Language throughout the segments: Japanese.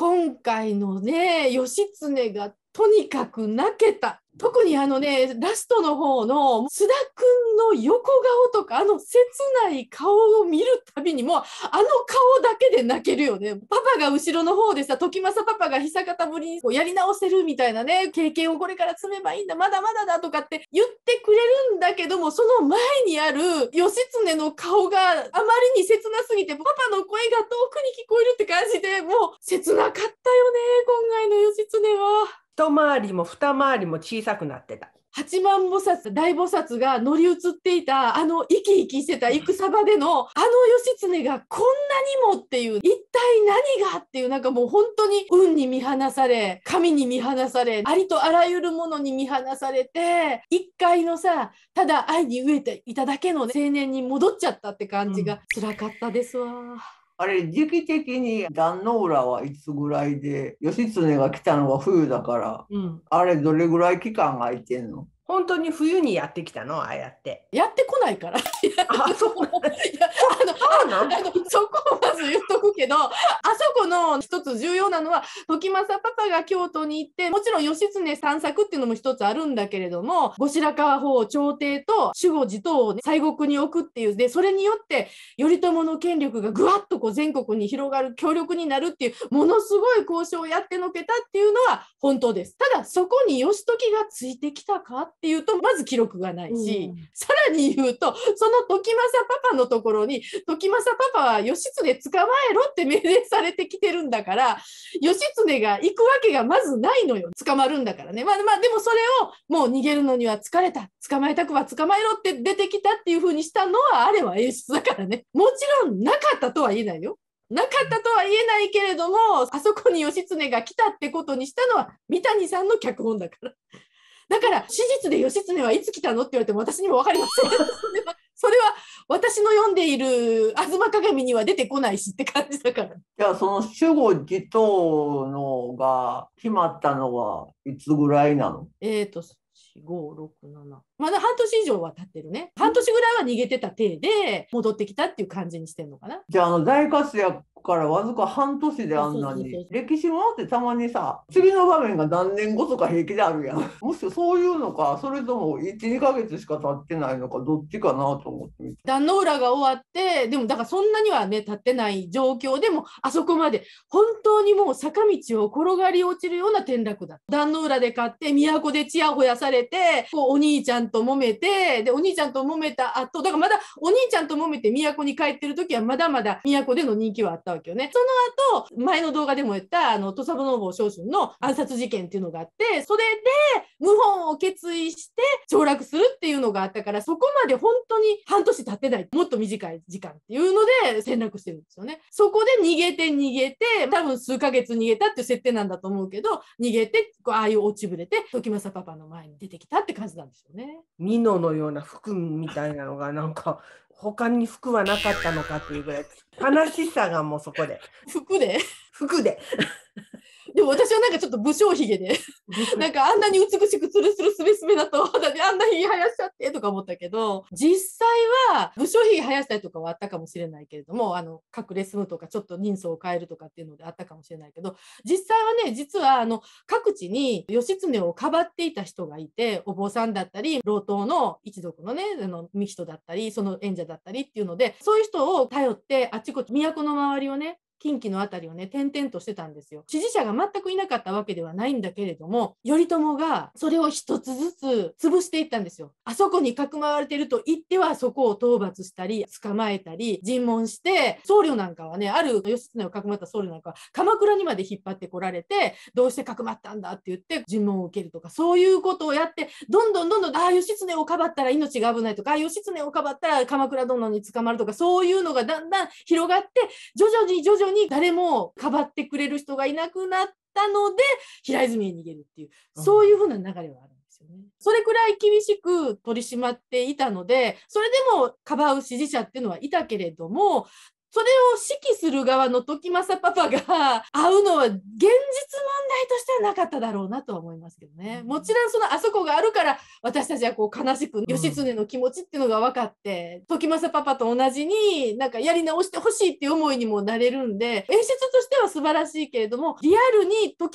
今回のね義経がとにかく泣けた特にあのねラストの方の須田くんの横顔とかあの切ない顔を見るたびにもうあの顔だけで泣けるよねパパが後ろの方でさ時政パパが久方ぶりにこうやり直せるみたいなね経験をこれから積めばいいんだまだまだだとかって言ってくれるんだけどもその前にある義経の顔があまりに切なすぎてパパの声が遠くに聞こえるって感じでもう切なかったよね今回の義経は。一回りも二回りも小さくなってた。八幡菩薩大菩薩が乗り移っていたあの生き生きしてた戦場でのあの義経がこんなにもっていう一体何がっていうなんかもう本当に運に見放され神に見放されありとあらゆるものに見放されて一回のさただ愛に飢えていただけの青年に戻っちゃったって感じがつらかったですわ。うんあれ時期的に壇ノ浦はいつぐらいで義経が来たのが冬だから、うん、あれどれぐらい期間が空いてんの本当に冬にやってきたのああやって。やってこないから。あそ そこをまず言っとくけど、あそこの一つ重要なのは時政パパが京都に行って、もちろん義経散策っていうのも一つあるんだけれども、後白河法朝廷と守護寺等を、ね、西国に置くっていうで、それによって頼朝の権力がぐわっとこう全国に広がる強力になるっていうものすごい交渉をやってのけたっていうのは本当です。ただそこに義時がついてきたか。っていうとまず記録がないし、うん、さらに言うとその時政パパのところに時政パパは義経捕まえろって命令されてきてるんだから義経が行くわけがまずないのよ捕まるんだからねまあまあでもそれをもう逃げるのには疲れた捕まえたくば捕まえろって出てきたっていうふうにしたのはあれは演出だからねもちろんなかったとは言えないよなかったとは言えないけれどもあそこに義経が来たってことにしたのは三谷さんの脚本だからだから史実で義経はいつ来たのって言われても私にも分かりません それは私の読んでいる「吾妻鏡」には出てこないしって感じだから。じゃあその守護地頭のが決まったのはいつぐらいなのえーと4567まだ半年以上は経ってるね半年ぐらいは逃げてた体で戻ってきたっていう感じにしてんのかなじゃああの大活躍からわずか半年であんなに歴史もあってたまにさ次の場面が何年後とか平気であるやん もしそういうのかそれとも12ヶ月しか経ってないのかどっちかなと思って壇ノ浦が終わってでもだからそんなにはね経ってない状況でもあそこまで本当にもう坂道を転がり落ちるような転落だ壇ノ浦で買って都でちやほやされてこうお兄ちゃんと揉めてでお兄ちゃんと揉めた後だからまだお兄ちゃんと揉めて都に帰ってる時はまだまだ都での人気はあったったわけよね。その後、前の動画でも言った、あの、土佐坊坊昇春の暗殺事件っていうのがあって、それで、謀反を決意して凋落するっていうのがあったから、そこまで本当に半年経ってない、もっと短い時間っていうので戦略してるんですよね。そこで逃げて逃げて、多分数ヶ月逃げたっていう設定なんだと思うけど、逃げて、ああいう落ちぶれて、時政パパの前に出てきたって感じなんですよね。ミノのような服みたいなのがなんか他に服はなかったのかっていうぐらい悲しさがもうそこで 服で服ででも私はなんかちょっと武将髭でなんかあんなに美しくツルツルスベスベだと肌あんなに生やしちゃってとか思ったけど実際は無消費生やしたりとかはあったかもしれないけれどもあの隠れ住むとかちょっと人相を変えるとかっていうのであったかもしれないけど実際はね実はあの各地に義経をかばっていた人がいてお坊さんだったり老頭の一族のねあの人だったりその演者だったりっていうのでそういう人を頼ってあちこち都の周りをね近畿の辺りをね転々としてたんですよ。支持者が全くいなかったわけではないんだけれども頼朝がそれを一つずつ潰していったんですよ。あそこにかくまわれてると言ってはそこを討伐したり捕まえたり尋問して僧侶なんかはねある義経をかくまった僧侶なんかは鎌倉にまで引っ張ってこられてどうしてかくまったんだって言って尋問を受けるとかそういうことをやってどんどんどんどんああ義経をかばったら命が危ないとかああ義経をかばったら鎌倉殿に捕まるとかそういうのがだんだん広がって徐々に徐々にに誰もかばってくれる人がいなくなったので平泉へ逃げるっていうそういうふうな流れはあるんですよね。それくらい厳しく取り締まっていたのでそれでもかばう支持者っていうのはいたけれどもそれを指揮する側の時政パパが会うのは現実問題としてはなかっただろうなとは思いますけどね。もちろんそのあそこがあるから私たちはこう悲しく義経の気持ちっていうのが分かって、時政パパと同じになんかやり直してほしいっていう思いにもなれるんで演出としては素晴らしいけれどもリアルに時政パ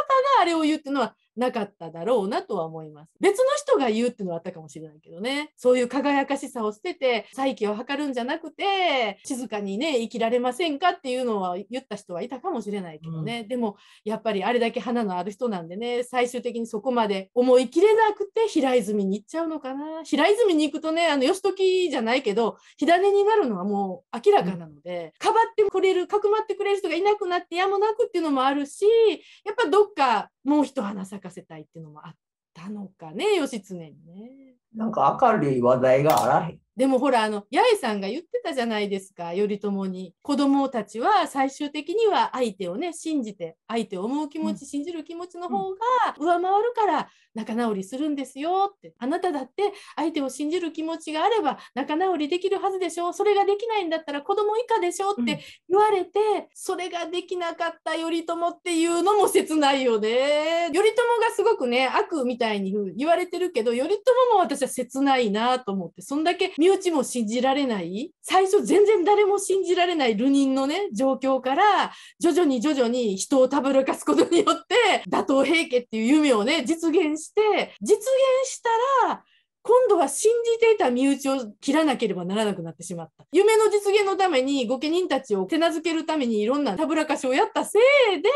パがあれを言うっていうのはなかっただろうなとは思います。別の人が言うっていうのはあったかもしれないけどね。そういう輝かしさを捨てて、再起を図るんじゃなくて、静かにね、生きられませんかっていうのは言った人はいたかもしれないけどね。うん、でも、やっぱりあれだけ花のある人なんでね、最終的にそこまで思い切れなくて開平泉に行っちゃうのかな平泉に行くとねあの義時じゃないけど火種になるのはもう明らかなので、うん、かばってくれるかくまってくれる人がいなくなってやむなくっていうのもあるしやっぱどっかもう一花咲かせたいっていうのもあったのかね義経にね。なんか明るい話題があらへん。でもほらあの八重さんが言ってたじゃないですか頼朝に子供たちは最終的には相手をね信じて相手を思う気持ち、うん、信じる気持ちの方が上回るから仲直りするんですよってあなただって相手を信じる気持ちがあれば仲直りできるはずでしょそれができないんだったら子供以下でしょって言われて、うん、それができなかった頼朝っていうのも切ないよね頼朝がすごくね悪みたいに言われてるけど頼朝も私ゃ切ないなと思ってそんだけ身内も信じられない最初全然誰も信じられない流人のね状況から徐々に徐々に人をたぶらかすことによって打倒平家っていう夢をね実現して実現したら今度は信じていた身内を切らなければならなくなってしまった。夢の実現のために御家人たちを手なずけるためにいろんなたぶらかしをやったせいで、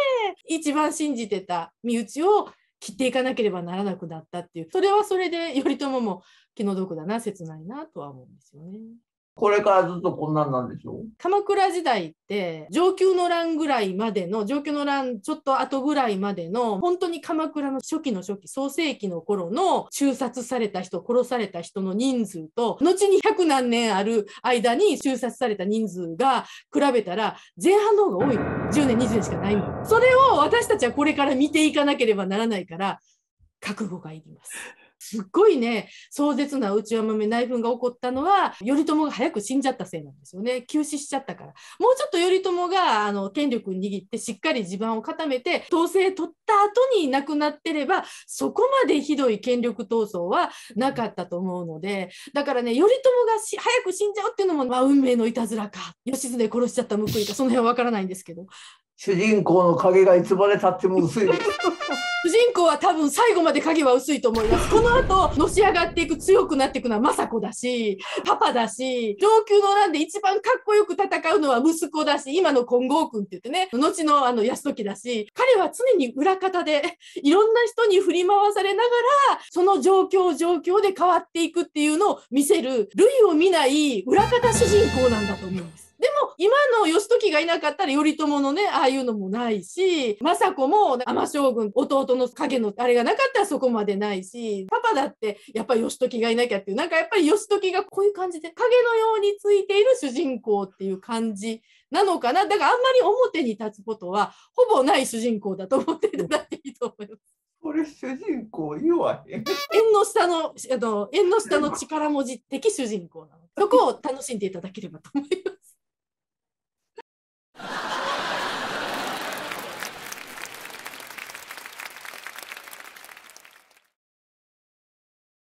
一番信じてた身内を切っていかなければならなくなったっていうそれはそれで頼朝も気の毒だな切ないなとは思うんですよね。これからずっとこんなんなんでしょう鎌倉時代って上級の乱ぐらいまでの上級の乱ちょっと後ぐらいまでの本当に鎌倉の初期の初期創世紀の頃の中殺された人殺された人の人数と後に100何年ある間に中殺された人数が比べたら前半の方が多い10年20年しかないそれを私たちはこれから見ていかなければならないから覚悟がいります。すっごいね壮絶な内輪もめ内紛が起こったのは頼朝が早く死んじゃったせいなんですよね急死しちゃったからもうちょっと頼朝があの権力握ってしっかり地盤を固めて統制取った後に亡くなってればそこまでひどい権力闘争はなかったと思うのでだからね頼朝が早く死んじゃうっていうのも、まあ、運命のいたずらか義経殺しちゃった報いかその辺は分からないんですけど主人公の影がいつまでたっても薄いです。主人公は多分最後まで影は薄いと思います。この後、のし上がっていく、強くなっていくのは政子だし、パパだし、上級の乱で一番かっこよく戦うのは息子だし、今の金剛君って言ってね、後のあの安時だし、彼は常に裏方で、いろんな人に振り回されながら、その状況状況で変わっていくっていうのを見せる、類を見ない裏方主人公なんだと思います。でも今の義時がいなかったら頼朝のねああいうのもないし政子も尼将軍弟の影のあれがなかったらそこまでないしパパだってやっぱり義時がいなきゃっていうなんかやっぱり義時がこういう感じで影のようについている主人公っていう感じなのかなだからあんまり表に立つことはほぼない主人公だと思っていただいていいと思います。これ主人公言わへん。縁の下のあの縁の下の力文字的主人公なの。そこを楽しんでいただければと思います。